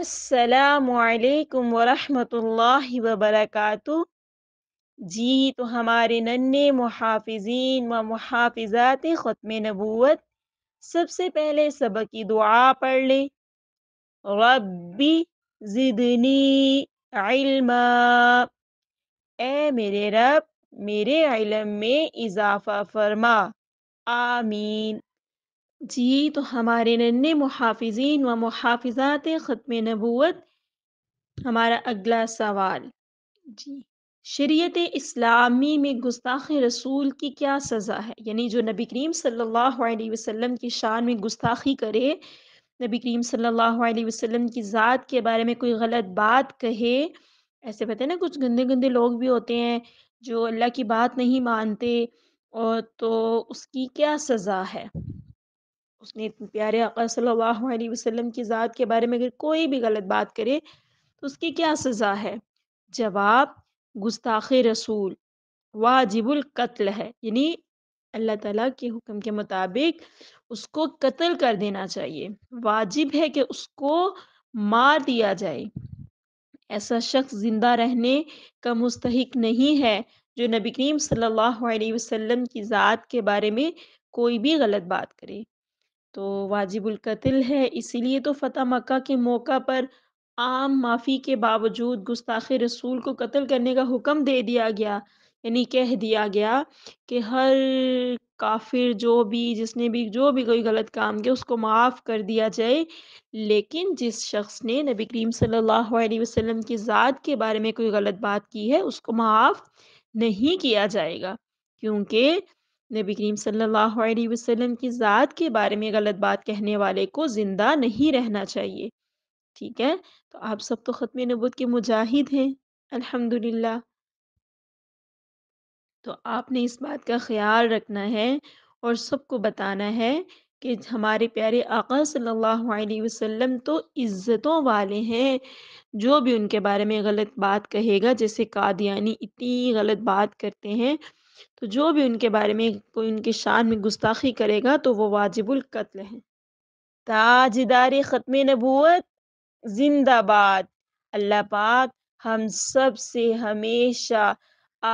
असलकुम वरहमतुल्लाह वबरकत जी तो हमारे नन्हे मुहाफिजीन व मुहाफिजात ख़त्म नबूत सबसे पहले सबक की दुआ पढ़ लें रब्बी ज़िदनी इल्मा ए मेरे रब मेरे इलम में इजाफा फरमा आमीन जी, तो हमारे नन्हे मुहाफ़िज़ीन व मुहाफ़िज़ात ख़त्म नबूवत। हमारा अगला सवाल जी, शरीयत इस्लामी में गुस्ताख रसूल की क्या सज़ा है? यानी जो नबी करीम सल्लल्लाहु अलैहि वसल्लम की शान में गुस्ताख़ी करे, नबी करीम सल्लल्लाहु अलैहि वसल्लम की ज़ात के बारे में कोई ग़लत बात कहे, ऐसे पता है ना कुछ गंदे-गंदे लोग भी होते हैं जो अल्लाह की बात नहीं मानते और तो उसकी क्या सज़ा है? उसने प्यारे आका सल्लल्लाहु अलैहि वसल्लम की ज़ात के बारे में अगर कोई भी गलत बात करे तो उसकी क्या सज़ा है जवाब गुस्ताख रसूल वाजिबुल कत्ल है यानी अल्लाह ताला के हुक्म के मुताबिक उसको कत्ल कर देना चाहिए वाजिब है कि उसको मार दिया जाए ऐसा शख्स जिंदा रहने का मुस्तक नहीं है जो नबी करीम सल्लल्लाहु अलैहि वसल्लम की ज़ात के बारे में कोई भी गलत बात करे तो वाजिबुल कत्ल है इसीलिए तो फतह मक्का के मौका पर आम माफ़ी के बावजूद गुस्ताख रसूल को कत्ल करने का हुक्म दे दिया गया यानी कह दिया गया कि हर काफिर जो भी जिसने भी जो भी कोई गलत काम किया उसको माफ़ कर दिया जाए लेकिन जिस शख्स ने नबी करीम सल्लल्लाहु अलैहि वसल्लम की ज़ात के बारे में कोई गलत बात की है उसको माफ़ नहीं किया जाएगा क्योंकि नबी करीम सल्लल्लाहु अलैहि वसल्लम की ज़ात के बारे में गलत बात कहने वाले को ज़िंदा नहीं रहना चाहिए ठीक है तो आप सब तो ख़त्म नबूत के मुजाहिद हैं अल्हम्दुलिल्लाह तो आपने इस बात का ख्याल रखना है और सबको बताना है कि हमारे प्यारे आका सल्लल्लाहु अलैहि वसल्लम तो इज़्ज़तों वाले हैं जो भी उनके बारे में गलत बात कहेगा जैसे कादियानी इतनी गलत बात करते हैं तो जो भी उनके बारे में कोई उनकी शान में गुस्ताखी करेगा तो वो वाजिबुल कत्ल है ताजदारी ख़त्म नबूत जिंदाबाद अल्लाह पाक हम सब से हमेशा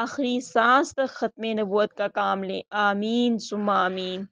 आखिरी सांस तक ख़त्म नबूत का काम लें आमीन सुम आमीन